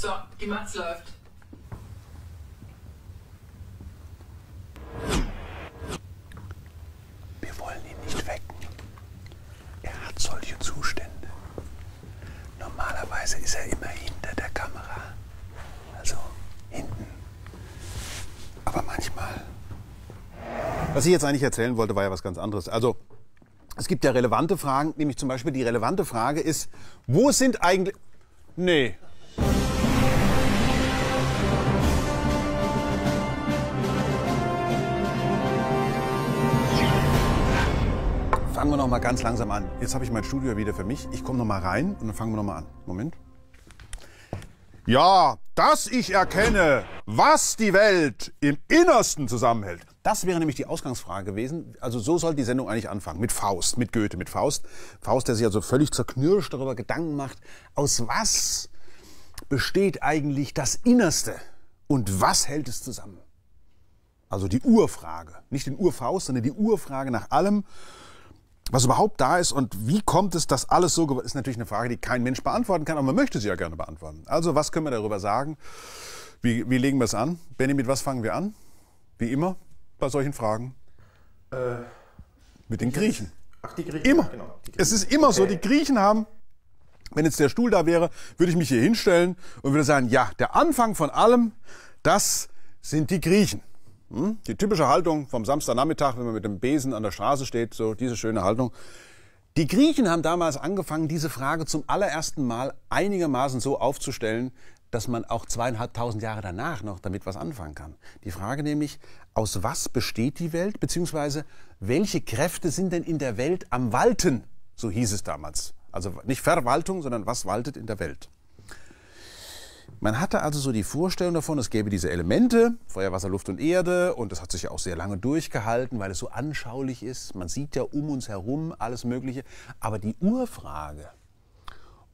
So, die Matz läuft. Wir wollen ihn nicht wecken. Er hat solche Zustände. Normalerweise ist er immer hinter der Kamera. Also hinten. Aber manchmal. Was ich jetzt eigentlich erzählen wollte, war ja was ganz anderes. Also, es gibt ja relevante Fragen, nämlich zum Beispiel die relevante Frage ist, wo sind eigentlich... Nee. fangen wir noch mal ganz langsam an. Jetzt habe ich mein Studio wieder für mich. Ich komme noch mal rein und dann fangen wir noch mal an. Moment. Ja, dass ich erkenne, was die Welt im Innersten zusammenhält. Das wäre nämlich die Ausgangsfrage gewesen. Also so soll die Sendung eigentlich anfangen. Mit Faust, mit Goethe, mit Faust. Faust, der sich also völlig zerknirscht darüber Gedanken macht, aus was besteht eigentlich das Innerste und was hält es zusammen? Also die Urfrage. Nicht den Urfaust, sondern die Urfrage nach allem, was überhaupt da ist und wie kommt es, dass alles so ist natürlich eine Frage, die kein Mensch beantworten kann, aber man möchte sie ja gerne beantworten. Also was können wir darüber sagen? Wie, wie legen wir es an? Benny, mit was fangen wir an? Wie immer bei solchen Fragen. Äh, mit den Griechen. Ach, die Griechen. Immer. Genau, die Griechen. Es ist immer okay. so, äh. die Griechen haben wenn jetzt der Stuhl da wäre, würde ich mich hier hinstellen und würde sagen, ja, der Anfang von allem, das sind die Griechen. Hm? Die typische Haltung vom Samstagnachmittag, wenn man mit dem Besen an der Straße steht, so diese schöne Haltung. Die Griechen haben damals angefangen, diese Frage zum allerersten Mal einigermaßen so aufzustellen, dass man auch zweieinhalbtausend Jahre danach noch damit was anfangen kann. Die Frage nämlich, aus was besteht die Welt, beziehungsweise welche Kräfte sind denn in der Welt am Walten? So hieß es damals. Also nicht Verwaltung, sondern was waltet in der Welt. Man hatte also so die Vorstellung davon, es gäbe diese Elemente, Feuer, Wasser, Luft und Erde. Und das hat sich ja auch sehr lange durchgehalten, weil es so anschaulich ist. Man sieht ja um uns herum alles Mögliche. Aber die Urfrage,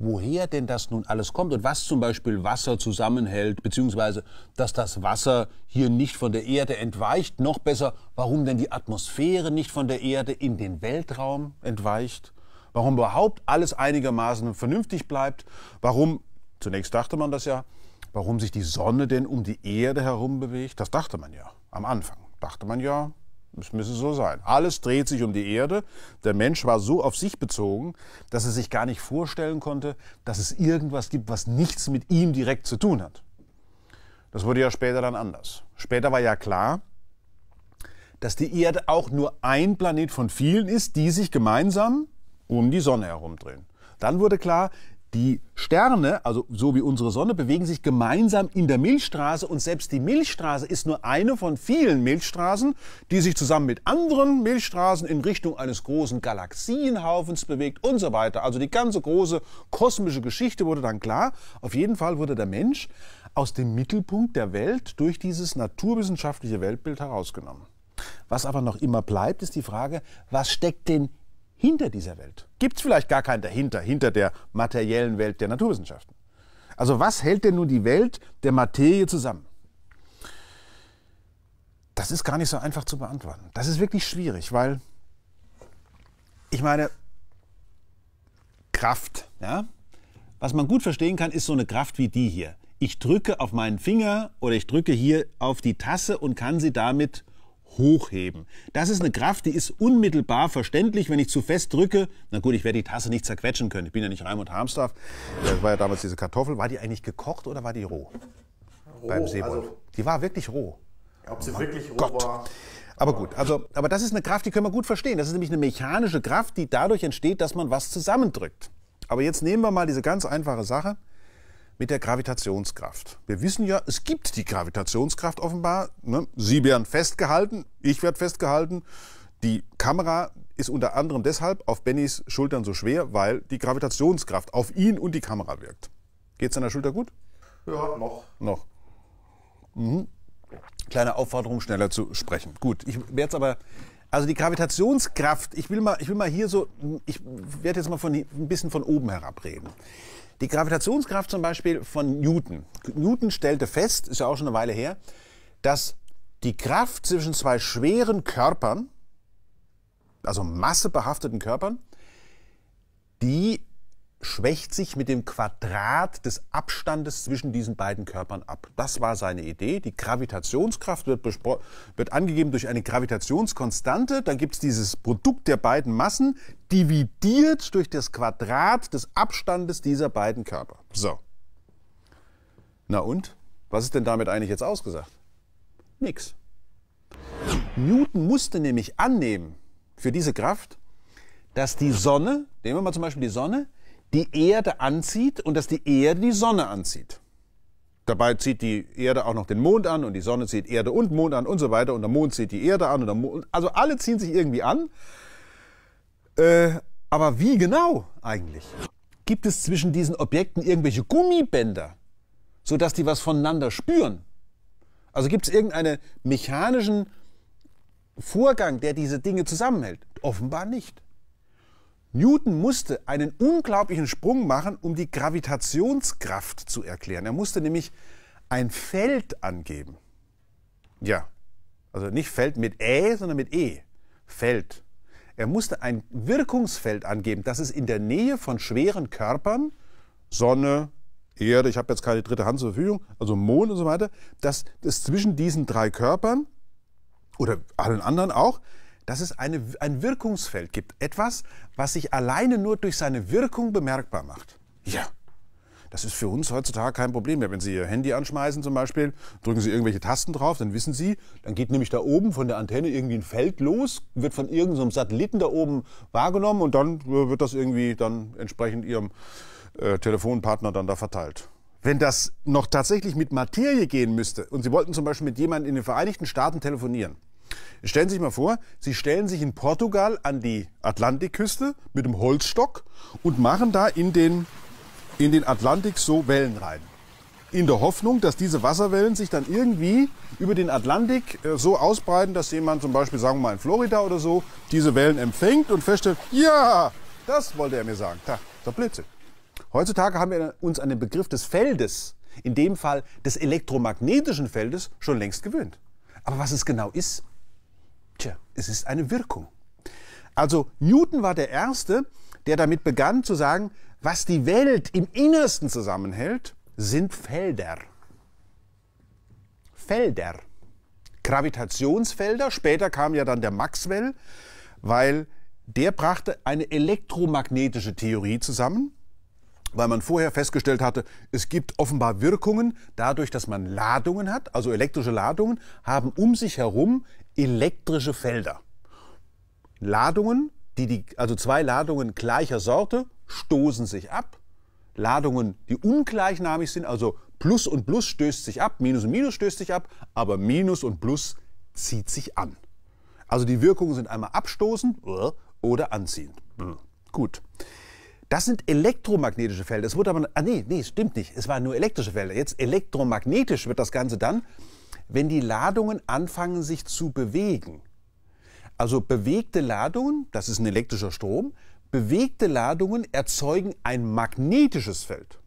woher denn das nun alles kommt und was zum Beispiel Wasser zusammenhält, beziehungsweise dass das Wasser hier nicht von der Erde entweicht, noch besser, warum denn die Atmosphäre nicht von der Erde in den Weltraum entweicht, warum überhaupt alles einigermaßen vernünftig bleibt, warum Zunächst dachte man das ja, warum sich die Sonne denn um die Erde herum bewegt. Das dachte man ja am Anfang. Dachte man ja, es müsse so sein. Alles dreht sich um die Erde. Der Mensch war so auf sich bezogen, dass er sich gar nicht vorstellen konnte, dass es irgendwas gibt, was nichts mit ihm direkt zu tun hat. Das wurde ja später dann anders. Später war ja klar, dass die Erde auch nur ein Planet von vielen ist, die sich gemeinsam um die Sonne herumdrehen. Dann wurde klar, die Sterne, also so wie unsere Sonne, bewegen sich gemeinsam in der Milchstraße und selbst die Milchstraße ist nur eine von vielen Milchstraßen, die sich zusammen mit anderen Milchstraßen in Richtung eines großen Galaxienhaufens bewegt und so weiter. Also die ganze große kosmische Geschichte wurde dann klar. Auf jeden Fall wurde der Mensch aus dem Mittelpunkt der Welt durch dieses naturwissenschaftliche Weltbild herausgenommen. Was aber noch immer bleibt, ist die Frage, was steckt denn hinter dieser Welt? Gibt es vielleicht gar keinen dahinter, hinter der materiellen Welt der Naturwissenschaften? Also was hält denn nun die Welt der Materie zusammen? Das ist gar nicht so einfach zu beantworten. Das ist wirklich schwierig, weil ich meine, Kraft, ja? Was man gut verstehen kann, ist so eine Kraft wie die hier. Ich drücke auf meinen Finger oder ich drücke hier auf die Tasse und kann sie damit hochheben. Das ist eine Kraft, die ist unmittelbar verständlich. Wenn ich zu fest drücke, na gut, ich werde die Tasse nicht zerquetschen können. Ich bin ja nicht Raimund Harmstorff. Das war ja damals diese Kartoffel. War die eigentlich gekocht oder war die roh? Roh. Beim Seewolf. Also, die war wirklich roh. Ob sie oh wirklich roh Gott. war. Aber gut, also, aber das ist eine Kraft, die können wir gut verstehen. Das ist nämlich eine mechanische Kraft, die dadurch entsteht, dass man was zusammendrückt. Aber jetzt nehmen wir mal diese ganz einfache Sache mit der Gravitationskraft. Wir wissen ja, es gibt die Gravitationskraft offenbar. Ne? Sie werden festgehalten, ich werde festgehalten. Die Kamera ist unter anderem deshalb auf Bennys Schultern so schwer, weil die Gravitationskraft auf ihn und die Kamera wirkt. Geht es an der Schulter gut? Ja, noch. Noch. Mhm. Kleine Aufforderung, schneller zu sprechen. Gut, ich werde jetzt aber. Also die Gravitationskraft, ich will mal, ich will mal hier so, ich werde jetzt mal von, ein bisschen von oben herabreden. Die Gravitationskraft zum Beispiel von Newton. Newton stellte fest, ist ja auch schon eine Weile her, dass die Kraft zwischen zwei schweren Körpern, also massebehafteten Körpern, die schwächt sich mit dem Quadrat des Abstandes zwischen diesen beiden Körpern ab. Das war seine Idee. Die Gravitationskraft wird, wird angegeben durch eine Gravitationskonstante. Dann gibt es dieses Produkt der beiden Massen, dividiert durch das Quadrat des Abstandes dieser beiden Körper. So. Na und? Was ist denn damit eigentlich jetzt ausgesagt? Nix. Newton musste nämlich annehmen für diese Kraft, dass die Sonne, nehmen wir mal zum Beispiel die Sonne, die Erde anzieht und dass die Erde die Sonne anzieht. Dabei zieht die Erde auch noch den Mond an und die Sonne zieht Erde und Mond an und so weiter und der Mond zieht die Erde an und der Mond, also alle ziehen sich irgendwie an. Äh, aber wie genau eigentlich? Gibt es zwischen diesen Objekten irgendwelche Gummibänder, sodass die was voneinander spüren? Also gibt es irgendeinen mechanischen Vorgang, der diese Dinge zusammenhält? Offenbar nicht. Newton musste einen unglaublichen Sprung machen, um die Gravitationskraft zu erklären. Er musste nämlich ein Feld angeben. Ja, also nicht Feld mit Ä, sondern mit E. Feld. Er musste ein Wirkungsfeld angeben, das es in der Nähe von schweren Körpern, Sonne, Erde, ich habe jetzt keine dritte Hand zur Verfügung, also Mond und so weiter, dass es zwischen diesen drei Körpern oder allen anderen auch dass es eine, ein Wirkungsfeld gibt. Etwas, was sich alleine nur durch seine Wirkung bemerkbar macht. Ja. Das ist für uns heutzutage kein Problem mehr. Wenn Sie Ihr Handy anschmeißen zum Beispiel, drücken Sie irgendwelche Tasten drauf, dann wissen Sie, dann geht nämlich da oben von der Antenne irgendwie ein Feld los, wird von irgendeinem Satelliten da oben wahrgenommen und dann äh, wird das irgendwie dann entsprechend Ihrem äh, Telefonpartner dann da verteilt. Wenn das noch tatsächlich mit Materie gehen müsste und Sie wollten zum Beispiel mit jemandem in den Vereinigten Staaten telefonieren, Stellen Sie sich mal vor, Sie stellen sich in Portugal an die Atlantikküste mit einem Holzstock und machen da in den, in den Atlantik so Wellen rein. In der Hoffnung, dass diese Wasserwellen sich dann irgendwie über den Atlantik äh, so ausbreiten, dass jemand zum Beispiel, sagen wir mal in Florida oder so, diese Wellen empfängt und feststellt, ja, das wollte er mir sagen. Da, das ist Blödsinn. Heutzutage haben wir uns an den Begriff des Feldes, in dem Fall des elektromagnetischen Feldes, schon längst gewöhnt. Aber was es genau ist, es ist eine Wirkung. Also Newton war der Erste, der damit begann zu sagen, was die Welt im Innersten zusammenhält, sind Felder. Felder. Gravitationsfelder, später kam ja dann der Maxwell, weil der brachte eine elektromagnetische Theorie zusammen, weil man vorher festgestellt hatte, es gibt offenbar Wirkungen dadurch, dass man Ladungen hat, also elektrische Ladungen haben um sich herum elektrische Felder. Ladungen, die die, also zwei Ladungen gleicher Sorte, stoßen sich ab. Ladungen, die ungleichnamig sind, also Plus und Plus stößt sich ab, Minus und Minus stößt sich ab, aber Minus und Plus zieht sich an. Also die Wirkungen sind einmal abstoßend äh, oder anziehend. Äh, gut. Das sind elektromagnetische Felder. Es wurde aber, ah nee, nee, stimmt nicht. Es waren nur elektrische Felder. Jetzt elektromagnetisch wird das Ganze dann, wenn die Ladungen anfangen sich zu bewegen. Also bewegte Ladungen, das ist ein elektrischer Strom, bewegte Ladungen erzeugen ein magnetisches Feld.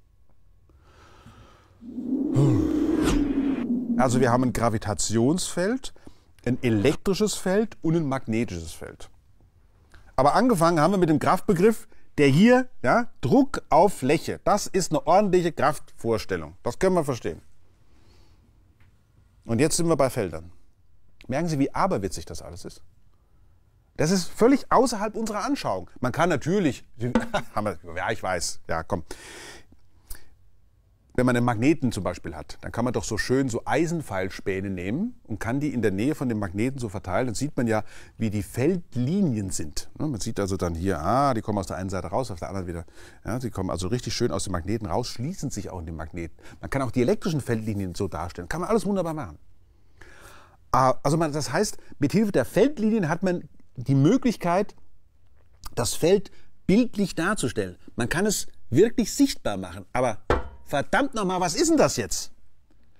Hm. Also wir haben ein Gravitationsfeld, ein elektrisches Feld und ein magnetisches Feld. Aber angefangen haben wir mit dem Kraftbegriff, der hier, ja, Druck auf Fläche. Das ist eine ordentliche Kraftvorstellung. Das können wir verstehen. Und jetzt sind wir bei Feldern. Merken Sie, wie aberwitzig das alles ist? Das ist völlig außerhalb unserer Anschauung. Man kann natürlich, ja, ich weiß, ja, komm. Wenn man einen Magneten zum Beispiel hat, dann kann man doch so schön so Eisenpfeilspäne nehmen und kann die in der Nähe von dem Magneten so verteilen. Dann sieht man ja, wie die Feldlinien sind. Ne, man sieht also dann hier, ah, die kommen aus der einen Seite raus, auf der anderen wieder. Ja, die kommen also richtig schön aus dem Magneten raus, schließen sich auch in den Magneten. Man kann auch die elektrischen Feldlinien so darstellen. Kann man alles wunderbar machen. Ah, also man, das heißt, mit Hilfe der Feldlinien hat man die Möglichkeit, das Feld bildlich darzustellen. Man kann es wirklich sichtbar machen, aber verdammt nochmal, was ist denn das jetzt?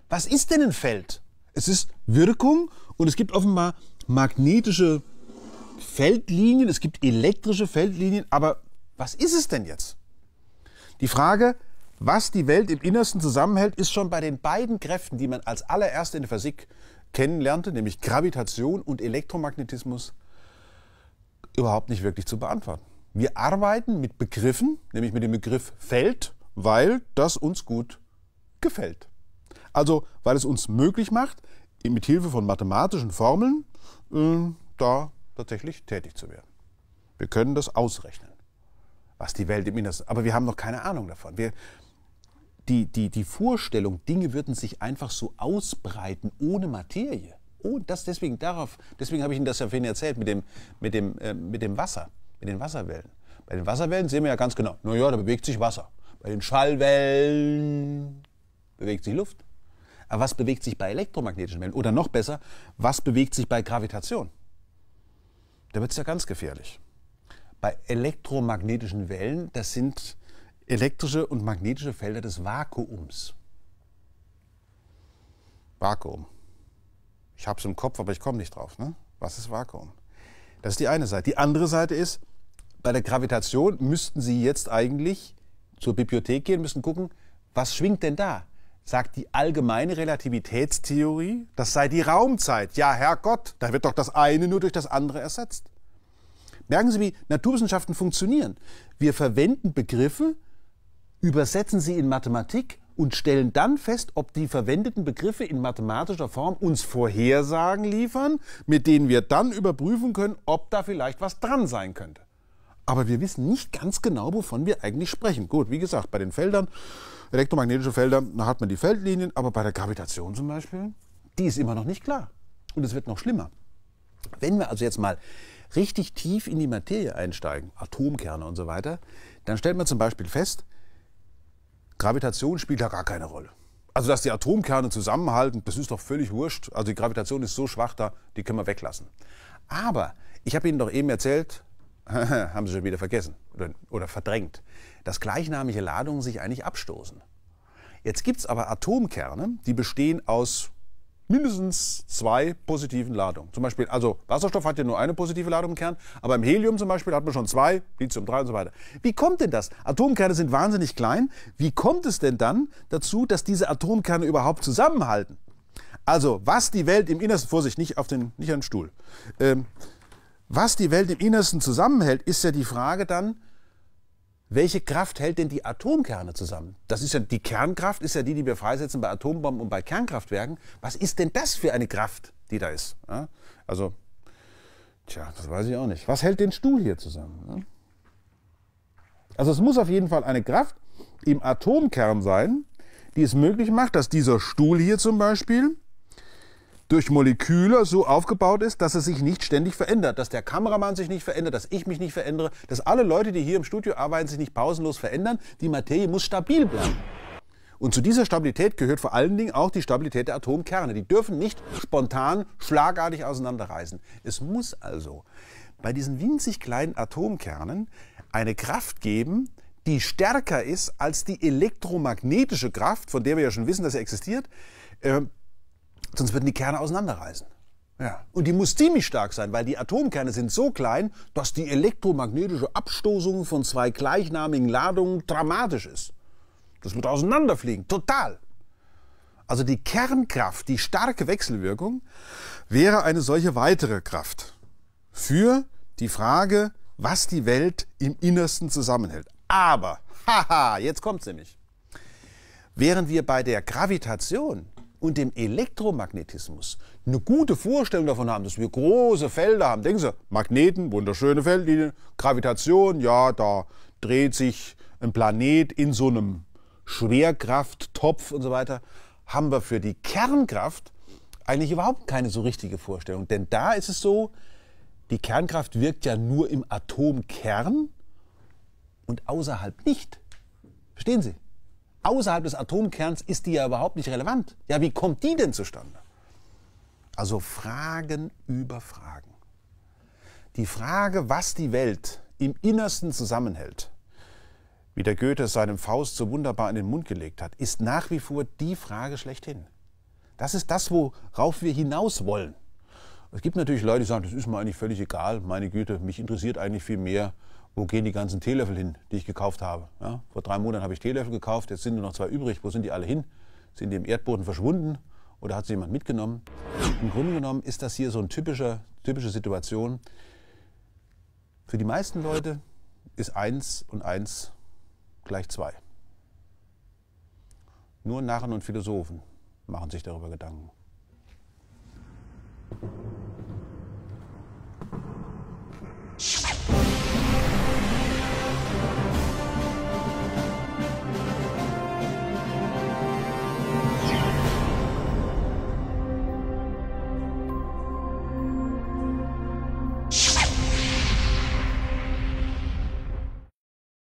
Was ist denn ein Feld? Es ist Wirkung und es gibt offenbar magnetische Feldlinien, es gibt elektrische Feldlinien, aber was ist es denn jetzt? Die Frage, was die Welt im Innersten zusammenhält, ist schon bei den beiden Kräften, die man als allererste in der Physik kennenlernte, nämlich Gravitation und Elektromagnetismus, überhaupt nicht wirklich zu beantworten. Wir arbeiten mit Begriffen, nämlich mit dem Begriff Feld weil das uns gut gefällt. Also, weil es uns möglich macht, mit Hilfe von mathematischen Formeln äh, da tatsächlich tätig zu werden. Wir können das ausrechnen, was die Welt im Innersten, aber wir haben noch keine Ahnung davon. Wir, die, die, die Vorstellung, Dinge würden sich einfach so ausbreiten ohne Materie. Und oh, das deswegen darauf, deswegen habe ich Ihnen das ja vorhin erzählt mit dem, mit dem, äh, mit dem Wasser, mit den Wasserwellen. Bei den Wasserwellen sehen wir ja ganz genau, naja, da bewegt sich Wasser. Bei den Schallwellen bewegt sich Luft. Aber was bewegt sich bei elektromagnetischen Wellen? Oder noch besser, was bewegt sich bei Gravitation? Da wird es ja ganz gefährlich. Bei elektromagnetischen Wellen, das sind elektrische und magnetische Felder des Vakuums. Vakuum. Ich habe es im Kopf, aber ich komme nicht drauf. Ne? Was ist Vakuum? Das ist die eine Seite. Die andere Seite ist, bei der Gravitation müssten Sie jetzt eigentlich zur Bibliothek gehen, müssen gucken, was schwingt denn da? Sagt die allgemeine Relativitätstheorie, das sei die Raumzeit. Ja, Herrgott, da wird doch das eine nur durch das andere ersetzt. Merken Sie, wie Naturwissenschaften funktionieren. Wir verwenden Begriffe, übersetzen sie in Mathematik und stellen dann fest, ob die verwendeten Begriffe in mathematischer Form uns Vorhersagen liefern, mit denen wir dann überprüfen können, ob da vielleicht was dran sein könnte. Aber wir wissen nicht ganz genau, wovon wir eigentlich sprechen. Gut, wie gesagt, bei den Feldern, elektromagnetische Felder, da hat man die Feldlinien, aber bei der Gravitation zum Beispiel, die ist immer noch nicht klar. Und es wird noch schlimmer. Wenn wir also jetzt mal richtig tief in die Materie einsteigen, Atomkerne und so weiter, dann stellt man zum Beispiel fest, Gravitation spielt da gar keine Rolle. Also dass die Atomkerne zusammenhalten, das ist doch völlig wurscht. Also die Gravitation ist so schwach da, die können wir weglassen. Aber ich habe Ihnen doch eben erzählt, haben sie schon wieder vergessen oder, oder verdrängt, dass gleichnamige Ladungen sich eigentlich abstoßen. Jetzt gibt es aber Atomkerne, die bestehen aus mindestens zwei positiven Ladungen. Zum Beispiel, also Wasserstoff hat ja nur eine positive Ladung im Kern, aber im Helium zum Beispiel hat man schon zwei, Lithium 3 und so weiter. Wie kommt denn das? Atomkerne sind wahnsinnig klein. Wie kommt es denn dann dazu, dass diese Atomkerne überhaupt zusammenhalten? Also, was die Welt im Innersten, Vorsicht, nicht auf den, nicht an den Stuhl. Ähm, was die Welt im Innersten zusammenhält, ist ja die Frage dann, welche Kraft hält denn die Atomkerne zusammen? Das ist ja die Kernkraft, ist ja die, die wir freisetzen bei Atombomben und bei Kernkraftwerken. Was ist denn das für eine Kraft, die da ist? Ja? Also, tja, das weiß ich auch nicht. Was hält den Stuhl hier zusammen? Ja? Also es muss auf jeden Fall eine Kraft im Atomkern sein, die es möglich macht, dass dieser Stuhl hier zum Beispiel durch Moleküle so aufgebaut ist, dass es sich nicht ständig verändert, dass der Kameramann sich nicht verändert, dass ich mich nicht verändere, dass alle Leute, die hier im Studio arbeiten, sich nicht pausenlos verändern. Die Materie muss stabil bleiben. Und zu dieser Stabilität gehört vor allen Dingen auch die Stabilität der Atomkerne. Die dürfen nicht spontan, schlagartig auseinanderreißen. Es muss also bei diesen winzig kleinen Atomkernen eine Kraft geben, die stärker ist als die elektromagnetische Kraft, von der wir ja schon wissen, dass sie existiert, äh, Sonst würden die Kerne auseinanderreißen. Ja. Und die muss ziemlich stark sein, weil die Atomkerne sind so klein, dass die elektromagnetische Abstoßung von zwei gleichnamigen Ladungen dramatisch ist. Das wird auseinanderfliegen, total. Also die Kernkraft, die starke Wechselwirkung, wäre eine solche weitere Kraft für die Frage, was die Welt im Innersten zusammenhält. Aber, haha, jetzt kommt sie nämlich. Während wir bei der Gravitation und dem Elektromagnetismus eine gute Vorstellung davon haben, dass wir große Felder haben. Denken Sie, Magneten, wunderschöne Feldlinien, Gravitation, ja, da dreht sich ein Planet in so einem Schwerkrafttopf und so weiter, haben wir für die Kernkraft eigentlich überhaupt keine so richtige Vorstellung. Denn da ist es so, die Kernkraft wirkt ja nur im Atomkern und außerhalb nicht. Verstehen Sie? außerhalb des Atomkerns ist die ja überhaupt nicht relevant. Ja, wie kommt die denn zustande? Also Fragen über Fragen. Die Frage, was die Welt im Innersten zusammenhält, wie der Goethe es seinem Faust so wunderbar in den Mund gelegt hat, ist nach wie vor die Frage schlechthin. Das ist das, worauf wir hinaus wollen. Es gibt natürlich Leute, die sagen, das ist mir eigentlich völlig egal, meine Güte, mich interessiert eigentlich viel mehr, wo gehen die ganzen Teelöffel hin, die ich gekauft habe. Ja, vor drei Monaten habe ich Teelöffel gekauft, jetzt sind nur noch zwei übrig. Wo sind die alle hin? Sind die im Erdboden verschwunden oder hat sie jemand mitgenommen? Im Grunde genommen ist das hier so eine typische, typische Situation. Für die meisten Leute ist eins und eins gleich zwei. Nur Narren und Philosophen machen sich darüber Gedanken.